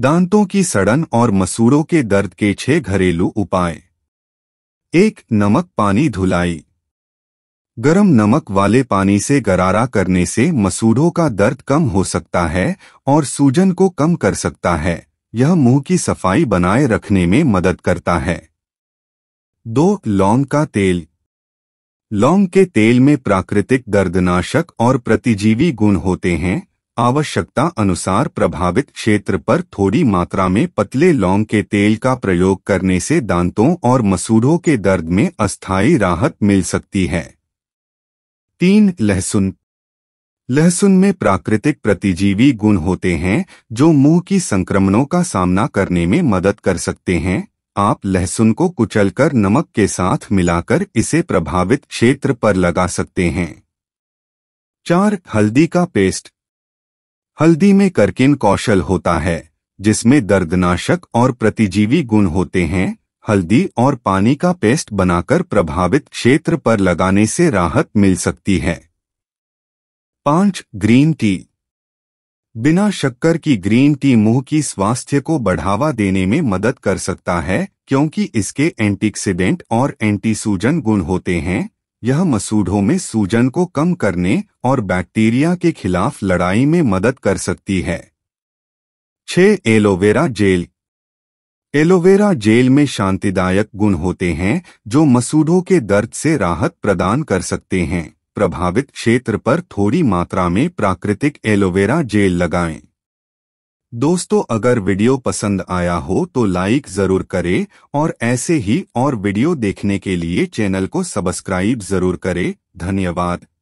दांतों की सड़न और मसूरों के दर्द के छह घरेलू उपाय एक नमक पानी धुलाई गरम नमक वाले पानी से गरारा करने से मसूरों का दर्द कम हो सकता है और सूजन को कम कर सकता है यह मुंह की सफाई बनाए रखने में मदद करता है दो लौंग का तेल लौंग के तेल में प्राकृतिक दर्दनाशक और प्रतिजीवी गुण होते हैं आवश्यकता अनुसार प्रभावित क्षेत्र पर थोड़ी मात्रा में पतले लौंग के तेल का प्रयोग करने से दांतों और मसूड़ों के दर्द में अस्थायी राहत मिल सकती है तीन लहसुन लहसुन में प्राकृतिक प्रतिजीवी गुण होते हैं जो मुंह की संक्रमणों का सामना करने में मदद कर सकते हैं आप लहसुन को कुचलकर नमक के साथ मिलाकर इसे प्रभावित क्षेत्र पर लगा सकते हैं चार हल्दी का पेस्ट हल्दी में करकिन कौशल होता है जिसमें दर्दनाशक और प्रतिजीवी गुण होते हैं हल्दी और पानी का पेस्ट बनाकर प्रभावित क्षेत्र पर लगाने से राहत मिल सकती है पांच ग्रीन टी बिना शक्कर की ग्रीन टी मुंह की स्वास्थ्य को बढ़ावा देने में मदद कर सकता है क्योंकि इसके एंटीक्सीडेंट और एंटीसूजन गुण होते हैं यह मसूढ़ों में सूजन को कम करने और बैक्टीरिया के खिलाफ लड़ाई में मदद कर सकती है छह एलोवेरा जेल एलोवेरा जेल में शांतिदायक गुण होते हैं जो मसूढ़ों के दर्द से राहत प्रदान कर सकते हैं प्रभावित क्षेत्र पर थोड़ी मात्रा में प्राकृतिक एलोवेरा जेल लगाएं दोस्तों अगर वीडियो पसंद आया हो तो लाइक जरूर करें और ऐसे ही और वीडियो देखने के लिए चैनल को सब्सक्राइब जरूर करें धन्यवाद